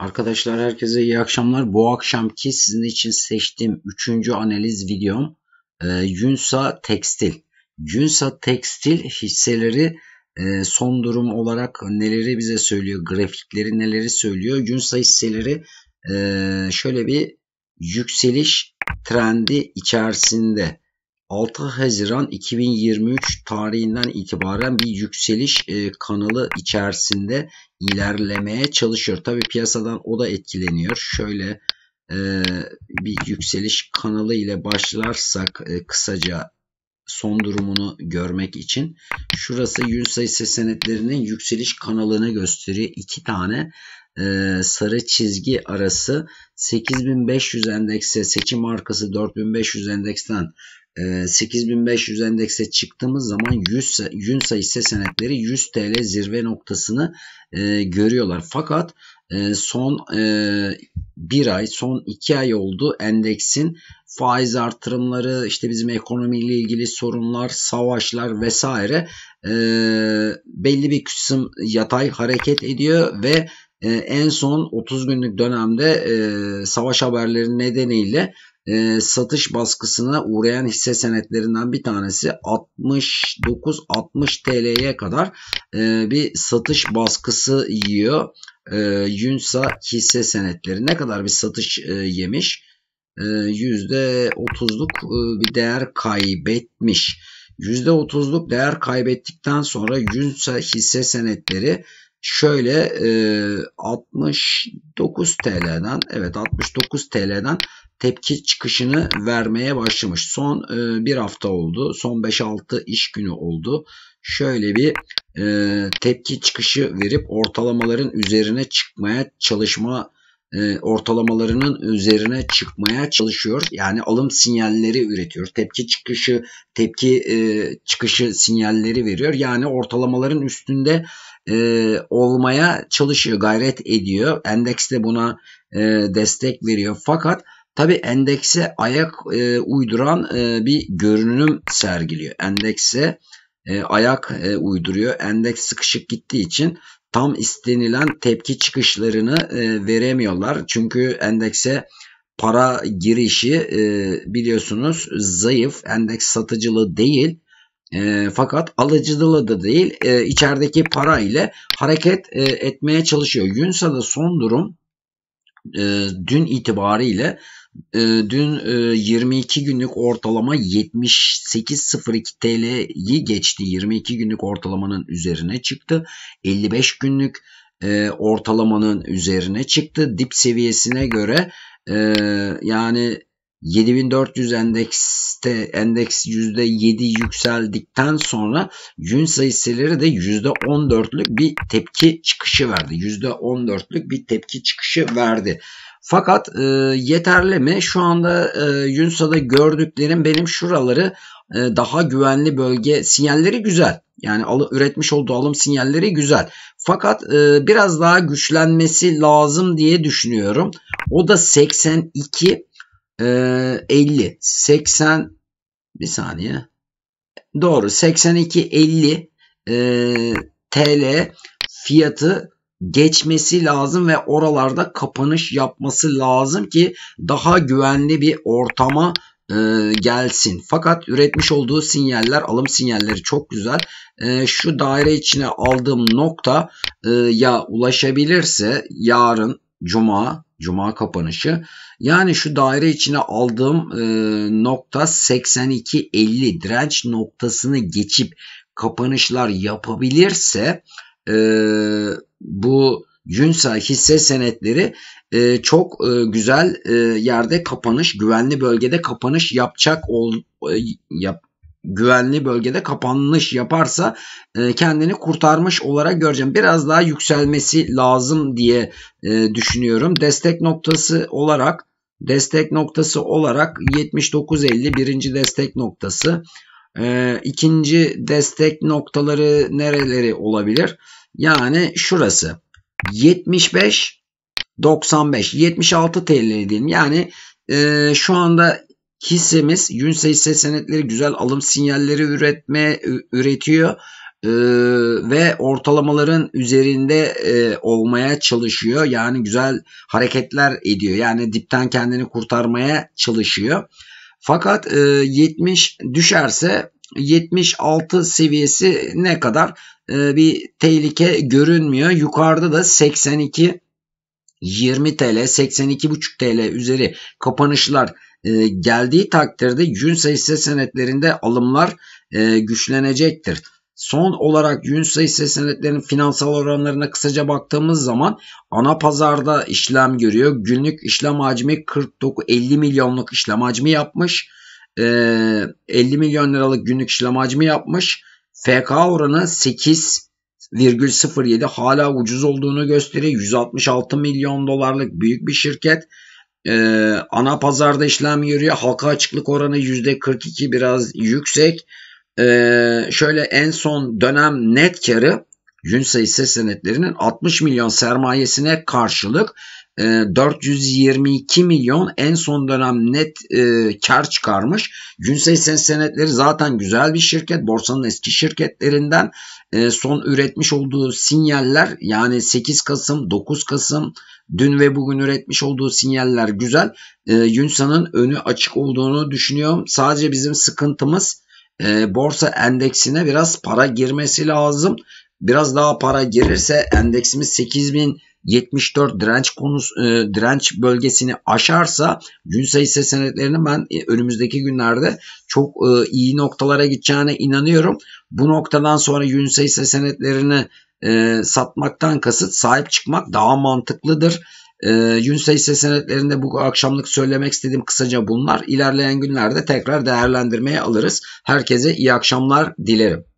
Arkadaşlar herkese iyi akşamlar. Bu akşamki sizin için seçtiğim 3. analiz videom e, Yunsa Tekstil. Yunsa Tekstil hisseleri e, son durum olarak neleri bize söylüyor, grafikleri neleri söylüyor. Yunsa hisseleri e, şöyle bir yükseliş trendi içerisinde. 6 Haziran 2023 tarihinden itibaren bir yükseliş e, kanalı içerisinde ilerlemeye çalışıyor. Tabi piyasadan o da etkileniyor. Şöyle e, bir yükseliş kanalı ile başlarsak e, kısaca son durumunu görmek için şurası yün sayısı senetlerinin yükseliş kanalını gösteriyor. İki tane sarı çizgi arası 8500 endekse seçim markası 4500 endeksten 8500 ee, endekse çıktığımız zaman 100 Yunsa hisse senetleri 100 TL zirve noktasını e, görüyorlar. Fakat e, son e, bir ay, son iki ay oldu endeksin faiz artırımları, işte bizim ekonomiyle ilgili sorunlar, savaşlar vesaire e, belli bir kısım yatay hareket ediyor ve e, en son 30 günlük dönemde e, savaş haberleri nedeniyle e, satış baskısına uğrayan hisse senetlerinden bir tanesi 69-60 TL'ye kadar e, bir satış baskısı yiyor. E, Yunsa hisse senetleri ne kadar bir satış e, yemiş? E, %30'luk e, bir değer kaybetmiş. %30'luk değer kaybettikten sonra Yunsa hisse senetleri şöyle e, 69 TL'den evet 69 TL'den tepki çıkışını vermeye başlamış. Son e, bir hafta oldu. Son 5-6 iş günü oldu. Şöyle bir e, tepki çıkışı verip ortalamaların üzerine çıkmaya çalışma e, ortalamalarının üzerine çıkmaya çalışıyor. Yani alım sinyalleri üretiyor. Tepki çıkışı, tepki e, çıkışı sinyalleri veriyor. Yani ortalamaların üstünde e, olmaya çalışıyor, gayret ediyor. Endeks de buna e, destek veriyor. Fakat tabi endekse ayak e, uyduran e, bir görünüm sergiliyor. Endekse e, ayak e, uyduruyor. Endeks sıkışık gittiği için tam istenilen tepki çıkışlarını e, veremiyorlar. Çünkü endekse para girişi e, biliyorsunuz zayıf. Endeks satıcılı değil. E, fakat alıcılı da değil e, içerideki para ile hareket e, etmeye çalışıyor. Yunsa'da son durum e, dün itibariyle e, dün e, 22 günlük ortalama 78.02 TL'yi geçti. 22 günlük ortalamanın üzerine çıktı. 55 günlük e, ortalamanın üzerine çıktı. Dip seviyesine göre e, yani 7400 endekste endeks %7 yükseldikten sonra gün sayısıları da %14'lük bir tepki çıkışı verdi. %14'lük bir tepki çıkışı verdi. Fakat e, yeterli mi? Şu anda e, Yunsa'da gördüklerim benim şuraları e, daha güvenli bölge sinyalleri güzel. Yani al, üretmiş olduğu alım sinyalleri güzel. Fakat e, biraz daha güçlenmesi lazım diye düşünüyorum. O da 82 e, 50 80 bir saniye doğru 82 50 e, TL fiyatı geçmesi lazım ve oralarda kapanış yapması lazım ki daha güvenli bir ortama e, gelsin. Fakat üretmiş olduğu sinyaller alım sinyalleri çok güzel. E, şu daire içine aldığım nokta e, ya ulaşabilirse yarın cuma Cuma kapanışı. Yani şu daire içine aldığım e, nokta 82.50 direnç noktasını geçip kapanışlar yapabilirse e, bu Yunsa hisse senetleri e, çok e, güzel e, yerde kapanış, güvenli bölgede kapanış yapacak ol, e, yap, güvenli bölgede kapanış yaparsa e, kendini kurtarmış olarak göreceğim. Biraz daha yükselmesi lazım diye e, düşünüyorum. Destek noktası olarak destek noktası olarak 79.50 birinci destek noktası. E, ikinci destek noktaları nereleri olabilir? Yani şurası 75 95 76 TL diyelim. Yani e, şu anda hissemiz Yünse hisse senetleri güzel alım sinyalleri üretme üretiyor e, ve ortalamaların üzerinde e, olmaya çalışıyor. Yani güzel hareketler ediyor. Yani dipten kendini kurtarmaya çalışıyor. Fakat e, 70 düşerse 76 seviyesi ne kadar e, bir tehlike görünmüyor. Yukarıda da 82 20 TL 82,5 TL üzeri kapanışlar ee, geldiği takdirde Yunsa hisse senetlerinde alımlar e, güçlenecektir. Son olarak Yunsa hisse senetlerinin finansal oranlarına kısaca baktığımız zaman ana pazarda işlem görüyor. Günlük işlem hacmi 49 50 milyonluk işlem hacmi yapmış. E, ee, 50 milyon liralık günlük işlem hacmi yapmış. FK oranı 8 0,07 hala ucuz olduğunu gösteriyor. 166 milyon dolarlık büyük bir şirket. Ee, ana pazarda işlem yürüyor. Halka açıklık oranı %42 biraz yüksek. Ee, şöyle en son dönem net karı Yunsa hisse senetlerinin 60 milyon sermayesine karşılık 422 e, milyon en son dönem net e, kar çıkarmış. Günsel Sen Senetleri zaten güzel bir şirket. Borsanın eski şirketlerinden e, son üretmiş olduğu sinyaller yani 8 Kasım, 9 Kasım dün ve bugün üretmiş olduğu sinyaller güzel. E, Yunsa'nın önü açık olduğunu düşünüyorum. Sadece bizim sıkıntımız e, borsa endeksine biraz para girmesi lazım. Biraz daha para girirse endeksimiz 8000 74 direnç konusu e, direnç bölgesini aşarsa gün sayısı senetlerinin ben e, önümüzdeki günlerde çok e, iyi noktalara gideceğine inanıyorum. Bu noktadan sonra gün sayısı senetlerini e, satmaktan kasıt sahip çıkmak daha mantıklıdır. E, yün sayısı senetlerinde bu akşamlık söylemek istediğim kısaca bunlar. İlerleyen günlerde tekrar değerlendirmeye alırız. Herkese iyi akşamlar dilerim.